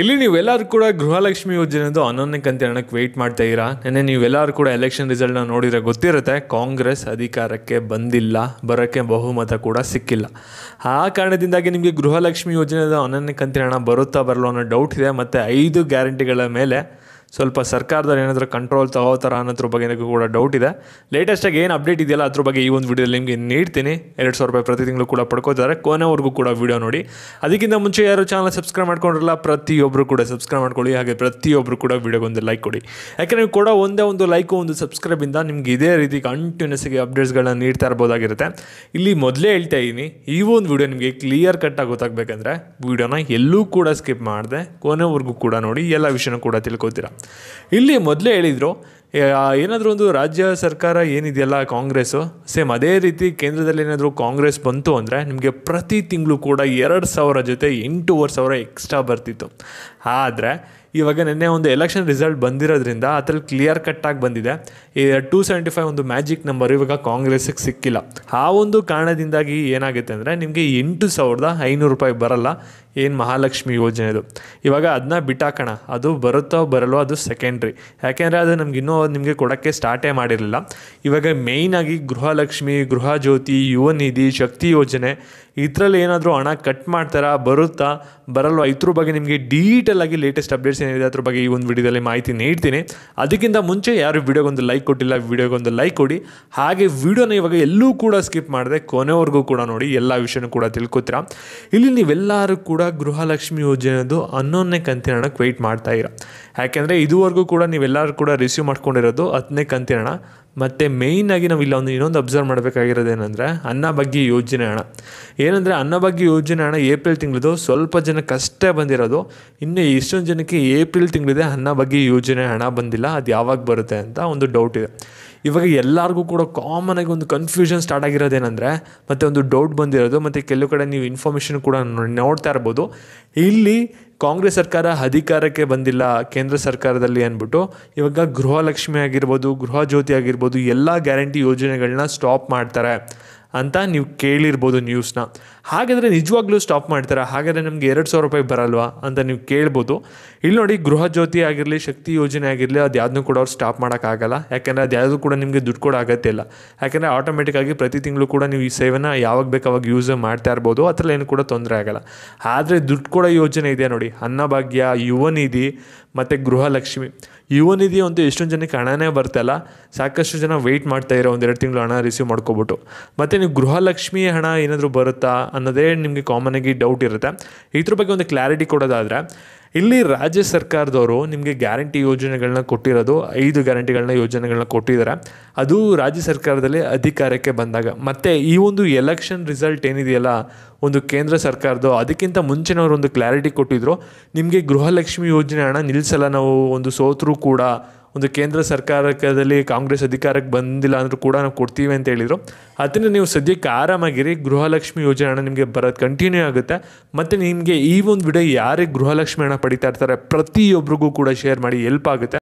ಇಲ್ಲಿ ನೀವೆಲ್ಲರೂ ಕೂಡ ಗೃಹಲಕ್ಷ್ಮಿ ಯೋಜನೆದು ಹನ್ನೊಂದನೇ ಹಣಕ್ಕೆ ವೆಯ್ಟ್ ಮಾಡ್ತಾ ಇರಾ ನೆನೆ ನೀವೆಲ್ಲರೂ ಕೂಡ ಎಲೆಕ್ಷನ್ ರಿಸಲ್ಟ್ನ ನೋಡಿದರೆ ಗೊತ್ತಿರುತ್ತೆ ಕಾಂಗ್ರೆಸ್ ಅಧಿಕಾರಕ್ಕೆ ಬಂದಿಲ್ಲ ಬರೋಕ್ಕೆ ಬಹುಮತ ಕೂಡ ಸಿಕ್ಕಿಲ್ಲ ಆ ಕಾರಣದಿಂದಾಗಿ ನಿಮಗೆ ಗೃಹಲಕ್ಷ್ಮಿ ಯೋಜನೆದು ಹನ್ನೊಂದನೇ ಕಂತೆ ಹಣ ಬರುತ್ತಾ ಬರಲು ಅನ್ನೋ ಡೌಟ್ ಇದೆ ಮತ್ತು ಐದು ಗ್ಯಾರಂಟಿಗಳ ಮೇಲೆ ಸ್ವಲ್ಪ ಸರ್ಕಾರದಲ್ಲಿ ಏನಾದರೂ ಕಂಟ್ರೋಲ್ ತಗೋತಾರ ಅನ್ನೋದ್ರ ಬಗ್ಗೆ ನನಗೂ ಕೂಡ ಡೌಟ್ ಇದೆ ಲೇಟೆಸ್ಟಾಗಿ ಏನು ಅಪ್ಡೇಟ್ ಇದೆಯಲ್ಲ ಅದ್ರ ಬಗ್ಗೆ ಈ ಒಂದು ವೀಡಿಯೋ ನಿಮಗೆ ನೀಡ್ತೀನಿ ಎರಡು ಸಾವಿರ ರೂಪಾಯಿ ಪ್ರತಿ ತಿಂಗಳು ಕೂಡ ಪಡ್ಕೋತಾರೆ ಕೊನೆವರೆಗೂ ಕೂಡ ವೀಡಿಯೋ ನೋಡಿ ಅದಕ್ಕಿಂತ ಮುಂಚೆ ಯಾರು ಚಾನಲ್ ಸಬ್ಸ್ಕ್ರೈಬ್ ಮಾಡ್ಕೊಂಡ್ರಲ್ಲ ಪ್ರತಿಯೊಬ್ಬರು ಕೂಡ ಸಬ್ಸ್ಕ್ರೈಬ್ ಮಾಡ್ಕೊಳ್ಳಿ ಹಾಗೆ ಪ್ರತಿಯೊಬ್ಬರು ಕೂಡ ಒಂದು ಲೈಕ್ ಕೊಡಿ ಯಾಕೆಂದರೆ ನೀವು ಕೂಡ ಒಂದೇ ಒಂದು ಲೈಕು ಒಂದು ಸಬ್ಸ್ಕ್ರೈಬಿಂದ ನಿಮ್ಗೆ ಇದೇ ರೀತಿ ಕಂಟಿನ್ಯೂಸ್ಗೆ ಅಪ್ಡೇಟ್ಸ್ಗಳನ್ನ ನೀಡ್ತಾ ಇರ್ಬೋದಾಗಿರುತ್ತೆ ಇಲ್ಲಿ ಮೊದಲೇ ಹೇಳ್ತಾ ಇದ್ದೀನಿ ಈ ಒಂದು ವಿಡಿಯೋ ನಿಮಗೆ ಕ್ಲಿಯರ್ ಕಟ್ಟಾಗಿ ಗೊತ್ತಾಗಬೇಕಂದ್ರೆ ವೀಡಿಯೋನ ಎಲ್ಲೂ ಕೂಡ ಸ್ಕಿಪ್ ಮಾಡಿದೆ ಕೊನೆವರೆಗೂ ಕೂಡ ನೋಡಿ ಎಲ್ಲ ವಿಷಯನೂ ಕೂಡ ತಿಳ್ಕೊತೀರಾ ಇಲ್ಲಿ ಮೊದಲೇ ಹೇಳಿದರು ಏನಾದರೂ ಒಂದು ರಾಜ್ಯ ಸರ್ಕಾರ ಏನಿದೆಯಲ್ಲ ಕಾಂಗ್ರೆಸ್ಸು ಸೇಮ್ ಅದೇ ರೀತಿ ಕೇಂದ್ರದಲ್ಲಿ ಏನಾದರೂ ಕಾಂಗ್ರೆಸ್ ಬಂತು ಅಂದರೆ ನಿಮಗೆ ಪ್ರತಿ ತಿಂಗಳು ಕೂಡ ಎರಡು ಸಾವಿರ ಜೊತೆ ಎಂಟೂವರೆ ಸಾವಿರ ಎಕ್ಸ್ಟ್ರಾ ಬರ್ತಿತ್ತು ಆದರೆ ಇವಾಗ ನಿನ್ನೆ ಒಂದು ಎಲೆಕ್ಷನ್ ರಿಸಲ್ಟ್ ಬಂದಿರೋದ್ರಿಂದ ಅದ್ರಲ್ಲಿ ಕ್ಲಿಯರ್ ಕಟ್ಟಾಗಿ ಬಂದಿದೆ ಈ ಟೂ ಸೆವೆಂಟಿ ಫೈವ್ ಒಂದು ಮ್ಯಾಜಿಕ್ ನಂಬರ್ ಇವಾಗ ಕಾಂಗ್ರೆಸ್ಗೆ ಸಿಕ್ಕಿಲ್ಲ ಆ ಒಂದು ಕಾರಣದಿಂದಾಗಿ ಏನಾಗುತ್ತೆ ಅಂದರೆ ನಿಮಗೆ ಎಂಟು ಸಾವಿರದ ಐನೂರು ರೂಪಾಯಿ ಬರಲ್ಲ ಏನು ಮಹಾಲಕ್ಷ್ಮಿ ಯೋಜನೆ ಅದು ಇವಾಗ ಅದನ್ನ ಬಿಟ್ಟಾಕೋಣ ಅದು ಬರುತ್ತೋ ಬರಲ್ಲೋ ಅದು ಸೆಕೆಂಡ್ರಿ ಯಾಕೆಂದರೆ ಅದು ನಮ್ಗೆ ಇನ್ನೂ ನಿಮಗೆ ಕೊಡೋಕ್ಕೆ ಸ್ಟಾರ್ಟೇ ಮಾಡಿರಲಿಲ್ಲ ಇವಾಗ ಮೇಯ್ನಾಗಿ ಗೃಹಲಕ್ಷ್ಮಿ ಗೃಹ ಜ್ಯೋತಿ ಯುವ ನಿಧಿ ಶಕ್ತಿ ಯೋಜನೆ ಇದರಲ್ಲಿ ಏನಾದರೂ ಹಣ ಕಟ್ ಮಾಡ್ತಾರಾ ಬರುತ್ತಾ ಬರಲ್ವ ಇದ್ರ ಬಗ್ಗೆ ನಿಮಗೆ ಆಗಿ ಲೇಟೆಸ್ಟ್ ಅಪ್ಡೇಟ್ಸ್ ಏನಿದೆ ಅದ್ರ ಬಗ್ಗೆ ಈ ಒಂದು ವಿಡಿಯೋದಲ್ಲಿ ಮಾಹಿತಿ ನೀಡ್ತೀನಿ ಅದಕ್ಕಿಂತ ಮುಂಚೆ ಯಾರು ವಿಡಿಯೋಗೊಂದು ಲೈಕ್ ಕೊಟ್ಟಿಲ್ಲ ವಿಡಿಯೋಗೊಂದು ಲೈಕ್ ಕೊಡಿ ಹಾಗೆ ವಿಡಿಯೋನ ಇವಾಗ ಎಲ್ಲೂ ಕೂಡ ಸ್ಕಿಪ್ ಮಾಡಿದೆ ಕೊನೆವರೆಗೂ ಕೂಡ ನೋಡಿ ಎಲ್ಲ ವಿಷಯನೂ ಕೂಡ ತಿಳ್ಕೊತೀರಾ ಇಲ್ಲಿ ನೀವೆಲ್ಲರೂ ಕೂಡ ಗೃಹಲಕ್ಷ್ಮಿ ಯೋಜನೆದು ಹನ್ನೊಂದನೇ ಕಂತಿನ ಹಣಕ್ಕೆ ವೆಯ್ಟ್ ಮಾಡ್ತಾ ಇರ ಯಾಕೆಂದರೆ ಇದುವರೆಗೂ ಕೂಡ ನೀವೆಲ್ಲರೂ ಕೂಡ ರಿಸೀವ್ ಮಾಡ್ಕೊಂಡಿರೋದು ಹತ್ತನೇ ಕಂತಿನ ಹಣ ಮತ್ತು ಮೇಯ್ನಾಗಿ ನಾವು ಇಲ್ಲೊಂದು ಇನ್ನೊಂದು ಅಬ್ಸರ್ವ್ ಮಾಡಬೇಕಾಗಿರೋದು ಏನಂದರೆ ಬಗ್ಗೆ ಯೋಜನೆ ಹಣ ಏನಂದರೆ ಅನ್ನ ಬಗ್ಗೆ ಯೋಜನೆ ಹಣ ಏಪ್ರಿಲ್ ತಿಂಗಳದು ಸ್ವಲ್ಪ ಜನ ಅಷ್ಟೇ ಬಂದಿರೋದು ಇನ್ನು ಎಷ್ಟೊಂದು ಜನಕ್ಕೆ ಏಪ್ರಿಲ್ ತಿಂಗಳಿದೆ ಅನ್ನ ಬಗ್ಗೆ ಯೋಜನೆ ಹಣ ಬಂದಿಲ್ಲ ಅದು ಯಾವಾಗ ಬರುತ್ತೆ ಅಂತ ಒಂದು ಡೌಟ್ ಇದೆ ಇವಾಗ ಎಲ್ಲರಿಗೂ ಕೂಡ ಕಾಮನ್ ಆಗಿ ಒಂದು ಕನ್ಫ್ಯೂಷನ್ ಸ್ಟಾರ್ಟ್ ಆಗಿರೋದೇನೆಂದರೆ ಮತ್ತು ಒಂದು ಡೌಟ್ ಬಂದಿರೋದು ಮತ್ತು ಕೆಲವು ಕಡೆ ನೀವು ಇನ್ಫಾರ್ಮೇಷನ್ ಕೂಡ ನೋಡ್ತಾ ಇರ್ಬೋದು ಇಲ್ಲಿ ಕಾಂಗ್ರೆಸ್ ಸರ್ಕಾರ ಅಧಿಕಾರಕ್ಕೆ ಬಂದಿಲ್ಲ ಕೇಂದ್ರ ಸರ್ಕಾರದಲ್ಲಿ ಅಂದ್ಬಿಟ್ಟು ಇವಾಗ ಗೃಹಲಕ್ಷ್ಮಿ ಆಗಿರ್ಬೋದು ಗೃಹ ಜ್ಯೋತಿ ಆಗಿರ್ಬೋದು ಎಲ್ಲ ಗ್ಯಾರಂಟಿ ಯೋಜನೆಗಳನ್ನ ಸ್ಟಾಪ್ ಮಾಡ್ತಾರೆ ಅಂತ ನೀವು ಕೇಳಿರ್ಬೋದು ನ್ಯೂಸ್ನ ಹಾಗಾದರೆ ನಿಜವಾಗ್ಲೂ ಸ್ಟಾಪ್ ಮಾಡ್ತಾರಾ ಹಾಗಾದರೆ ನಮಗೆ ಎರಡು ಸಾವಿರ ರೂಪಾಯಿ ಬರಲ್ವಾ ಅಂತ ನೀವು ಕೇಳ್ಬೋದು ಇಲ್ಲಿ ನೋಡಿ ಗೃಹ ಜ್ಯೋತಿ ಆಗಿರಲಿ ಶಕ್ತಿ ಯೋಜನೆ ಆಗಿರಲಿ ಅದು ಯಾವುದನ್ನೂ ಕೂಡ ಅವ್ರು ಸ್ಟಾಪ್ ಮಾಡೋಕ್ಕಾಗಲ್ಲ ಯಾಕೆಂದರೆ ಅದು ಯಾವುದೂ ಕೂಡ ನಿಮಗೆ ದುಡ್ಡು ಕೂಡ ಆಗತ್ತೆ ಇಲ್ಲ ಯಾಕೆಂದರೆ ಆಟೋಮೆಟಿಕ್ಕಾಗಿ ಪ್ರತಿ ತಿಂಗಳು ಕೂಡ ನೀವು ಈ ಸೇವೆನ ಯಾವಾಗ ಬೇಕಾವಾಗ ಯೂಸ್ ಮಾಡ್ತಾ ಇರ್ಬೋದು ಅದರಲ್ಲಿ ಏನು ಕೂಡ ತೊಂದರೆ ಆಗಲ್ಲ ಆದರೆ ದುಡ್ಡು ಕೊಡೋ ಯೋಜನೆ ಇದೆ ನೋಡಿ ಅನ್ನಭಾಗ್ಯ ಯುವನಿಧಿ ಮತ್ತು ಗೃಹಲಕ್ಷ್ಮಿ ಯುವನಿಧಿ ಒಂದು ಎಷ್ಟೊಂದು ಜನಕ್ಕೆ ಹಣನೇ ಬರ್ತಲ್ಲ ಸಾಕಷ್ಟು ಜನ ವೆಯ್ಟ್ ಮಾಡ್ತಾ ಇರೋ ಒಂದೆರಡು ತಿಂಗಳು ಹಣ ರಿಸೀವ್ ಮಾಡ್ಕೊಬಿಟ್ಟು ಮತ್ತು ನೀವು ಗೃಹಲಕ್ಷ್ಮಿ ಹಣ ಏನಾದರೂ ಬರುತ್ತಾ ಅನ್ನೋದೇ ನಿಮಗೆ ಕಾಮನಾಗಿ ಡೌಟ್ ಇರುತ್ತೆ ಇದ್ರ ಬಗ್ಗೆ ಒಂದು ಕ್ಲಾರಿಟಿ ಕೊಡೋದಾದರೆ ಇಲ್ಲಿ ರಾಜ್ಯ ಸರ್ಕಾರದವರು ನಿಮಗೆ ಗ್ಯಾರಂಟಿ ಯೋಜನೆಗಳನ್ನ ಕೊಟ್ಟಿರೋದು ಐದು ಗ್ಯಾರಂಟಿಗಳನ್ನ ಯೋಜನೆಗಳನ್ನ ಕೊಟ್ಟಿದ್ದಾರೆ ಅದು ರಾಜ್ಯ ಸರ್ಕಾರದಲ್ಲಿ ಅಧಿಕಾರಕ್ಕೆ ಬಂದಾಗ ಮತ್ತು ಈ ಒಂದು ಎಲೆಕ್ಷನ್ ರಿಸಲ್ಟ್ ಏನಿದೆಯಲ್ಲ ಒಂದು ಕೇಂದ್ರ ಸರ್ಕಾರದ ಅದಕ್ಕಿಂತ ಮುಂಚೆನವರು ಒಂದು ಕ್ಲಾರಿಟಿ ಕೊಟ್ಟಿದ್ರು ನಿಮಗೆ ಗೃಹಲಕ್ಷ್ಮಿ ಯೋಜನೆ ಹಣ ನಿಲ್ಲಿಸಲ್ಲ ನಾವು ಒಂದು ಸೋತರೂ ಕೂಡ ಒಂದು ಕೇಂದ್ರ ಸರ್ಕಾರದಲ್ಲಿ ಕಾಂಗ್ರೆಸ್ ಅಧಿಕಾರಕ್ಕೆ ಬಂದಿಲ್ಲ ಅಂದರೂ ಕೂಡ ನಾವು ಕೊಡ್ತೀವಿ ಅಂತ ಹೇಳಿದರು ಅದನ್ನು ನೀವು ಸದ್ಯಕ್ಕೆ ಆರಾಮಾಗಿರಿ ಗೃಹಲಕ್ಷ್ಮಿ ಯೋಜನೆ ಹಣ ನಿಮಗೆ ಬರೋದು ಕಂಟಿನ್ಯೂ ಆಗುತ್ತೆ ಮತ್ತು ನಿಮಗೆ ಈ ಒಂದು ವಿಡಿಯೋ ಯಾರಿಗೆ ಗೃಹಲಕ್ಷ್ಮಿ ಹಣ ಪಡಿತಾ ಇರ್ತಾರೆ ಪ್ರತಿಯೊಬ್ಬರಿಗೂ ಕೂಡ ಶೇರ್ ಮಾಡಿ ಎಲ್ಪ್ ಆಗುತ್ತೆ